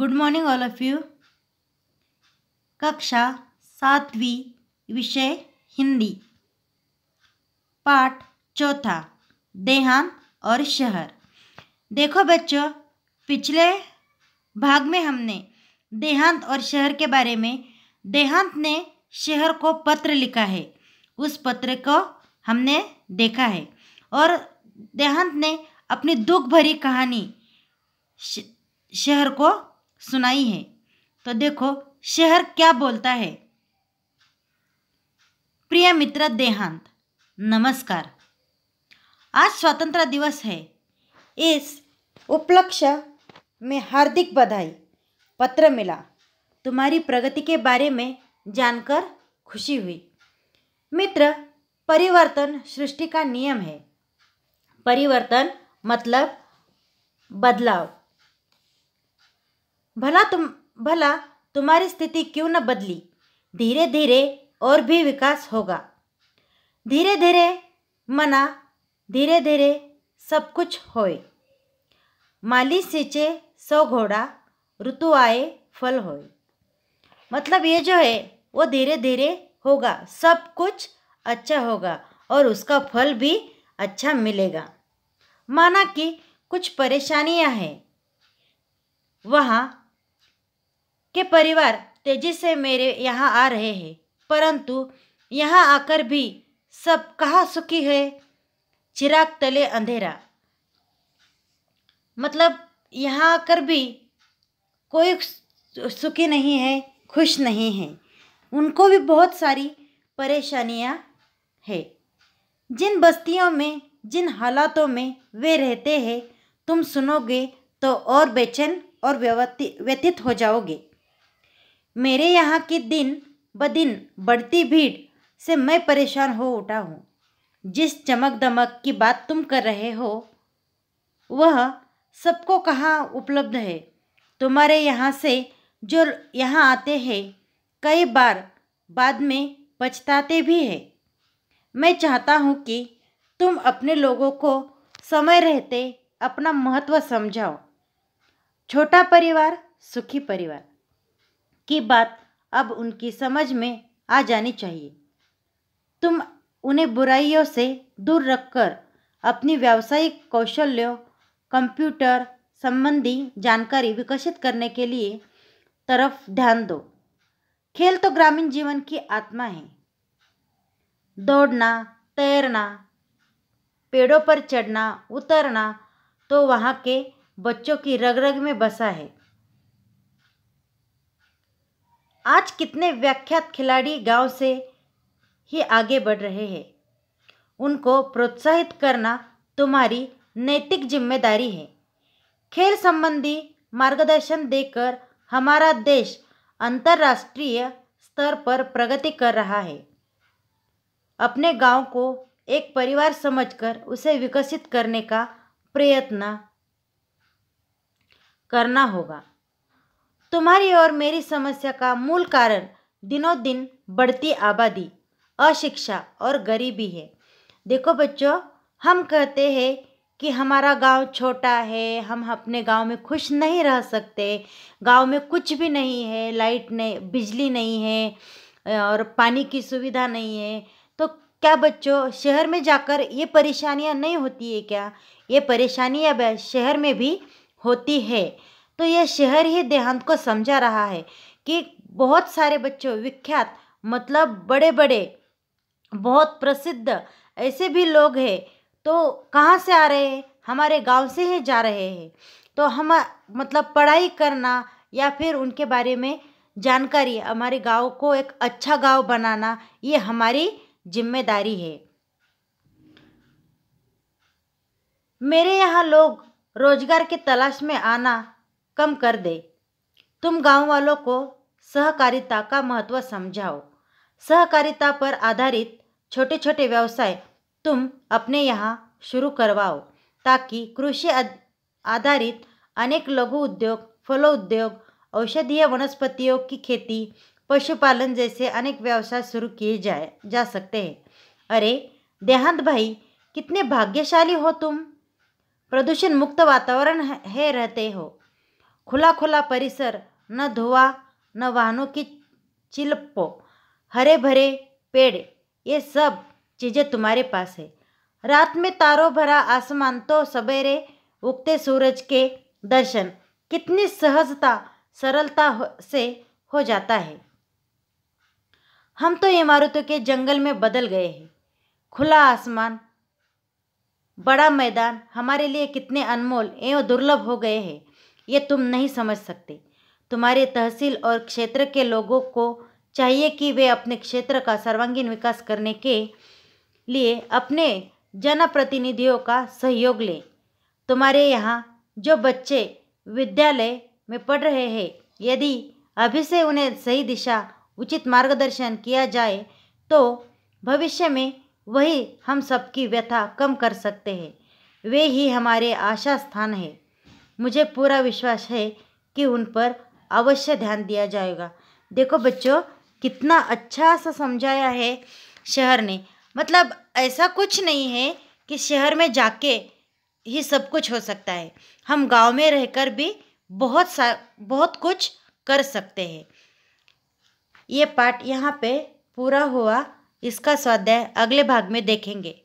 good morning all of you कक्षा सातवीं विषय हिंदी पाठ चौथा देहांत और शहर देखो बच्चों पिछले भाग में हमने देहांत और शहर के बारे में देहांत ने शहर को पत्र लिखा है उस पत्र को हमने देखा है और देहांत ने अपनी दुख भरी कहानी शहर को सुनाई है तो देखो शहर क्या बोलता है प्रिय मित्र देहांत नमस्कार आज स्वतंत्रता दिवस है इस उपलक्ष्य में हार्दिक बधाई पत्र मिला तुम्हारी प्रगति के बारे में जानकर खुशी हुई मित्र परिवर्तन सृष्टि का नियम है परिवर्तन मतलब बदलाव भला तुम भला तुम्हारी स्थिति क्यों न बदली धीरे धीरे और भी विकास होगा धीरे धीरे मना धीरे धीरे सब कुछ होए माली सींचे सौ घोड़ा ऋतु आए फल होए मतलब ये जो है वो धीरे धीरे होगा सब कुछ अच्छा होगा और उसका फल भी अच्छा मिलेगा माना कि कुछ परेशानियां हैं वहाँ के परिवार तेजी से मेरे यहाँ आ रहे हैं परंतु यहाँ आकर भी सब कहाँ सुखी है चिराग तले अंधेरा मतलब यहाँ आकर भी कोई सुखी नहीं है खुश नहीं है उनको भी बहुत सारी परेशानियाँ है जिन बस्तियों में जिन हालातों में वे रहते हैं तुम सुनोगे तो और बेचैन और व्यतीत हो जाओगे मेरे यहाँ की दिन ब दिन बढ़ती भीड़ से मैं परेशान हो उठा हूँ जिस चमक दमक की बात तुम कर रहे हो वह सबको कहाँ उपलब्ध है तुम्हारे यहाँ से जो यहाँ आते हैं कई बार बाद में पछताते भी हैं मैं चाहता हूँ कि तुम अपने लोगों को समय रहते अपना महत्व समझाओ छोटा परिवार सुखी परिवार की बात अब उनकी समझ में आ जानी चाहिए तुम उन्हें बुराइयों से दूर रखकर अपनी व्यावसायिक कौशल्यों कंप्यूटर संबंधी जानकारी विकसित करने के लिए तरफ ध्यान दो खेल तो ग्रामीण जीवन की आत्मा है दौड़ना तैरना पेड़ों पर चढ़ना उतरना तो वहाँ के बच्चों की रग रग में बसा है आज कितने व्याख्यात खिलाड़ी गांव से ही आगे बढ़ रहे हैं उनको प्रोत्साहित करना तुम्हारी नैतिक जिम्मेदारी है खेल संबंधी मार्गदर्शन देकर हमारा देश अंतर्राष्ट्रीय स्तर पर प्रगति कर रहा है अपने गांव को एक परिवार समझकर उसे विकसित करने का प्रयत्न करना होगा तुम्हारी और मेरी समस्या का मूल कारण दिनों दिन बढ़ती आबादी अशिक्षा और गरीबी है देखो बच्चों हम कहते हैं कि हमारा गांव छोटा है हम अपने गांव में खुश नहीं रह सकते गांव में कुछ भी नहीं है लाइट नहीं बिजली नहीं है और पानी की सुविधा नहीं है तो क्या बच्चों शहर में जाकर ये परेशानियां नहीं होती है क्या ये परेशानियां शहर में भी होती है तो यह शहर ही देहांत को समझा रहा है कि बहुत सारे बच्चों विख्यात मतलब बड़े बड़े बहुत प्रसिद्ध ऐसे भी लोग हैं तो कहाँ से आ रहे हैं हमारे गांव से ही जा रहे हैं तो हम मतलब पढ़ाई करना या फिर उनके बारे में जानकारी हमारे गांव को एक अच्छा गांव बनाना ये हमारी जिम्मेदारी है मेरे यहाँ लोग रोजगार के तलाश में आना कम कर दे तुम गांव वालों को सहकारिता का महत्व समझाओ सहकारिता पर आधारित छोटे छोटे व्यवसाय तुम अपने यहाँ शुरू करवाओ ताकि कृषि आधारित अनेक लघु उद्योग फलो उद्योग औषधीय वनस्पतियों की खेती पशुपालन जैसे अनेक व्यवसाय शुरू किए जाए जा सकते हैं अरे देहांत भाई कितने भाग्यशाली हो तुम प्रदूषण मुक्त वातावरण है रहते हो खुला खुला परिसर न धुआ न वाहनों की चिलपो हरे भरे पेड़ ये सब चीज़ें तुम्हारे पास है रात में तारों भरा आसमान तो सवेरे उगते सूरज के दर्शन कितनी सहजता सरलता से हो जाता है हम तो इमारतों के जंगल में बदल गए हैं खुला आसमान बड़ा मैदान हमारे लिए कितने अनमोल एवं दुर्लभ हो गए हैं ये तुम नहीं समझ सकते तुम्हारे तहसील और क्षेत्र के लोगों को चाहिए कि वे अपने क्षेत्र का सर्वांगीण विकास करने के लिए अपने जनप्रतिनिधियों का सहयोग लें तुम्हारे यहाँ जो बच्चे विद्यालय में पढ़ रहे हैं यदि अभी से उन्हें सही दिशा उचित मार्गदर्शन किया जाए तो भविष्य में वही हम सबकी व्यथा कम कर सकते हैं वे ही हमारे आशा स्थान है मुझे पूरा विश्वास है कि उन पर अवश्य ध्यान दिया जाएगा देखो बच्चों कितना अच्छा सा समझाया है शहर ने मतलब ऐसा कुछ नहीं है कि शहर में जाके ही सब कुछ हो सकता है हम गांव में रहकर भी बहुत सा बहुत कुछ कर सकते हैं ये पाठ यहाँ पे पूरा हुआ इसका स्वाध्याय अगले भाग में देखेंगे